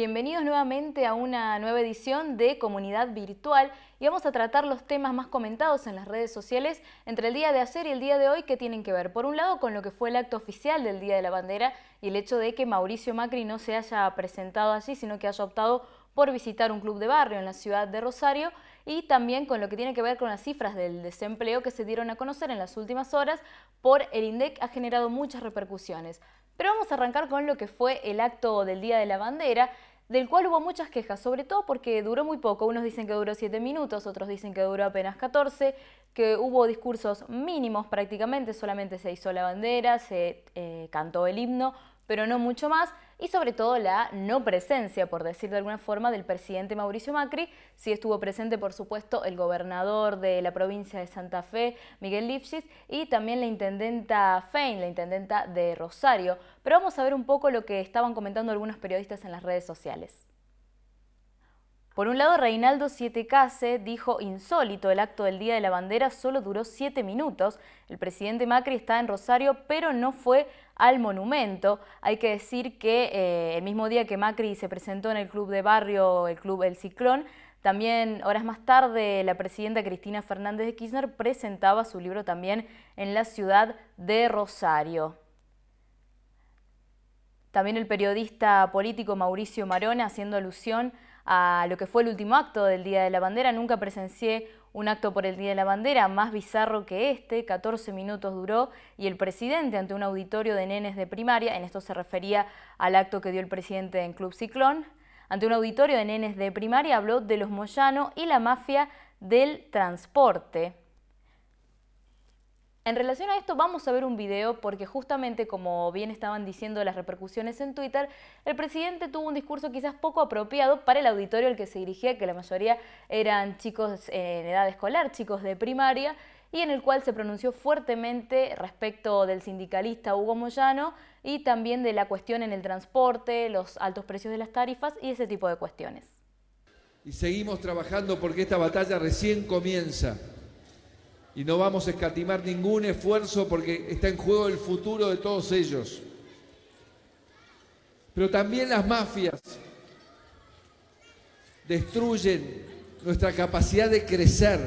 Bienvenidos nuevamente a una nueva edición de Comunidad Virtual y vamos a tratar los temas más comentados en las redes sociales entre el día de ayer y el día de hoy que tienen que ver, por un lado, con lo que fue el acto oficial del Día de la Bandera y el hecho de que Mauricio Macri no se haya presentado allí, sino que haya optado por visitar un club de barrio en la ciudad de Rosario y también con lo que tiene que ver con las cifras del desempleo que se dieron a conocer en las últimas horas por el INDEC ha generado muchas repercusiones. Pero vamos a arrancar con lo que fue el acto del Día de la Bandera del cual hubo muchas quejas, sobre todo porque duró muy poco. Unos dicen que duró 7 minutos, otros dicen que duró apenas 14, que hubo discursos mínimos prácticamente, solamente se hizo la bandera, se eh, cantó el himno, pero no mucho más y sobre todo la no presencia, por decir de alguna forma, del presidente Mauricio Macri. Sí estuvo presente, por supuesto, el gobernador de la provincia de Santa Fe, Miguel Lipschitz, y también la intendenta Fein, la intendenta de Rosario. Pero vamos a ver un poco lo que estaban comentando algunos periodistas en las redes sociales. Por un lado, Reinaldo Siete Case dijo insólito, el acto del Día de la Bandera solo duró siete minutos. El presidente Macri está en Rosario, pero no fue al monumento. Hay que decir que eh, el mismo día que Macri se presentó en el club de barrio, el club El Ciclón, también horas más tarde la presidenta Cristina Fernández de Kirchner presentaba su libro también en la ciudad de Rosario. También el periodista político Mauricio Marona haciendo alusión a lo que fue el último acto del Día de la Bandera. Nunca presencié un acto por el Día de la Bandera más bizarro que este, 14 minutos duró, y el presidente ante un auditorio de nenes de primaria, en esto se refería al acto que dio el presidente en Club Ciclón, ante un auditorio de nenes de primaria habló de los Moyano y la mafia del transporte. En relación a esto vamos a ver un video porque justamente como bien estaban diciendo las repercusiones en Twitter, el presidente tuvo un discurso quizás poco apropiado para el auditorio al que se dirigía, que la mayoría eran chicos en edad escolar, chicos de primaria, y en el cual se pronunció fuertemente respecto del sindicalista Hugo Moyano y también de la cuestión en el transporte, los altos precios de las tarifas y ese tipo de cuestiones. Y seguimos trabajando porque esta batalla recién comienza y no vamos a escatimar ningún esfuerzo porque está en juego el futuro de todos ellos. Pero también las mafias destruyen nuestra capacidad de crecer,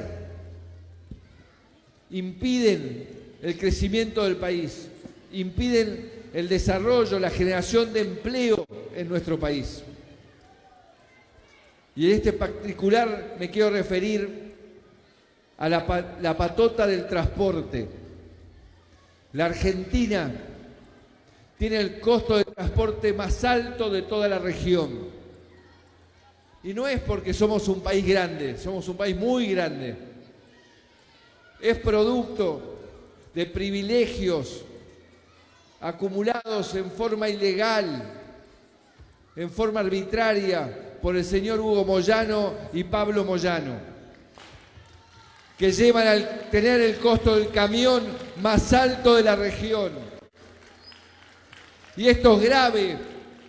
impiden el crecimiento del país, impiden el desarrollo, la generación de empleo en nuestro país. Y en este particular me quiero referir a la, patota del transporte. La Argentina tiene el costo de transporte más alto de toda la región. Y no es porque somos un país grande, somos un país muy grande. Es producto de privilegios acumulados en forma ilegal, en forma arbitraria, por el señor Hugo Moyano y Pablo Moyano que llevan a tener el costo del camión más alto de la región. Y esto es grave,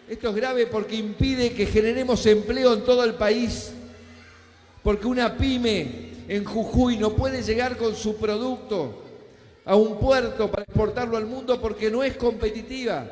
esto es grave porque impide que generemos empleo en todo el país, porque una pyme en Jujuy no puede llegar con su producto a un puerto para exportarlo al mundo porque no es competitiva.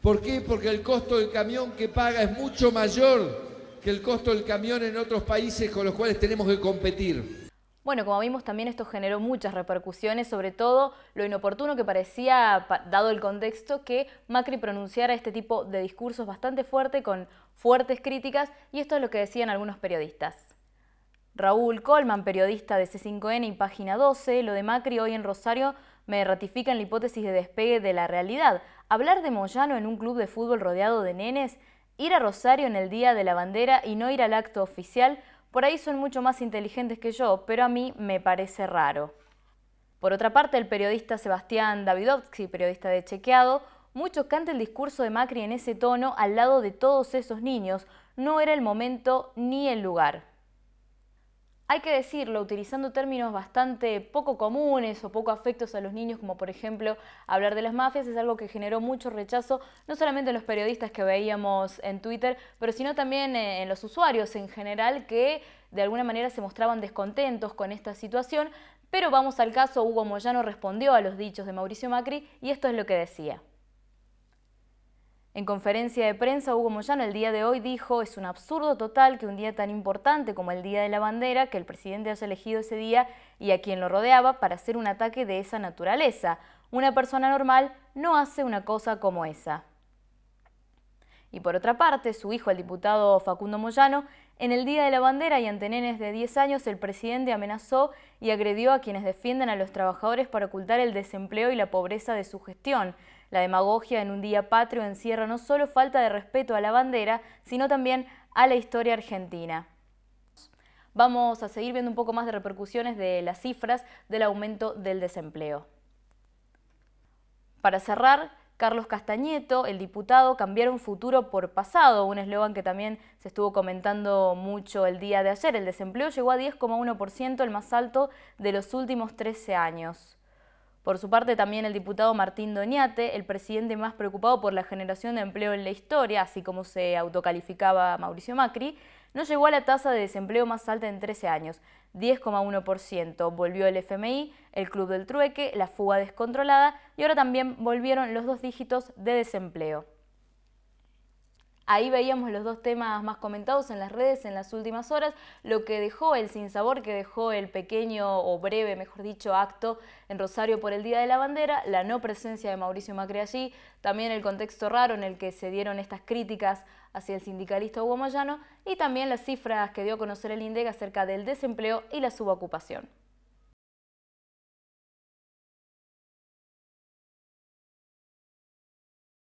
¿Por qué? Porque el costo del camión que paga es mucho mayor que el costo del camión en otros países con los cuales tenemos que competir. Bueno, como vimos también esto generó muchas repercusiones, sobre todo lo inoportuno que parecía, dado el contexto, que Macri pronunciara este tipo de discursos bastante fuerte, con fuertes críticas, y esto es lo que decían algunos periodistas. Raúl Colman, periodista de C5N y Página 12, lo de Macri hoy en Rosario me ratifica en la hipótesis de despegue de la realidad. Hablar de Moyano en un club de fútbol rodeado de nenes, ir a Rosario en el Día de la Bandera y no ir al acto oficial por ahí son mucho más inteligentes que yo, pero a mí me parece raro. Por otra parte, el periodista Sebastián Davidovsky, periodista de Chequeado, mucho canta el discurso de Macri en ese tono al lado de todos esos niños. No era el momento ni el lugar hay que decirlo, utilizando términos bastante poco comunes o poco afectos a los niños, como por ejemplo hablar de las mafias, es algo que generó mucho rechazo, no solamente en los periodistas que veíamos en Twitter, pero sino también eh, en los usuarios en general que de alguna manera se mostraban descontentos con esta situación. Pero vamos al caso, Hugo Moyano respondió a los dichos de Mauricio Macri y esto es lo que decía. En conferencia de prensa, Hugo Moyano el día de hoy dijo, es un absurdo total que un día tan importante como el Día de la Bandera, que el presidente haya elegido ese día y a quien lo rodeaba para hacer un ataque de esa naturaleza. Una persona normal no hace una cosa como esa. Y por otra parte, su hijo, el diputado Facundo Moyano, en el Día de la Bandera y ante nenes de 10 años, el presidente amenazó y agredió a quienes defienden a los trabajadores para ocultar el desempleo y la pobreza de su gestión. La demagogia en un día patrio encierra no solo falta de respeto a la bandera, sino también a la historia argentina. Vamos a seguir viendo un poco más de repercusiones de las cifras del aumento del desempleo. Para cerrar, Carlos Castañeto, el diputado, cambiaron futuro por pasado, un eslogan que también se estuvo comentando mucho el día de ayer. El desempleo llegó a 10,1%, el más alto de los últimos 13 años. Por su parte, también el diputado Martín Doñate, el presidente más preocupado por la generación de empleo en la historia, así como se autocalificaba Mauricio Macri, no llegó a la tasa de desempleo más alta en 13 años, 10,1%. Volvió el FMI, el Club del Trueque, la fuga descontrolada y ahora también volvieron los dos dígitos de desempleo. Ahí veíamos los dos temas más comentados en las redes en las últimas horas, lo que dejó el sinsabor que dejó el pequeño o breve, mejor dicho, acto en Rosario por el Día de la Bandera, la no presencia de Mauricio Macri allí, también el contexto raro en el que se dieron estas críticas hacia el sindicalista Hugo Moyano y también las cifras que dio a conocer el INDEC acerca del desempleo y la subocupación.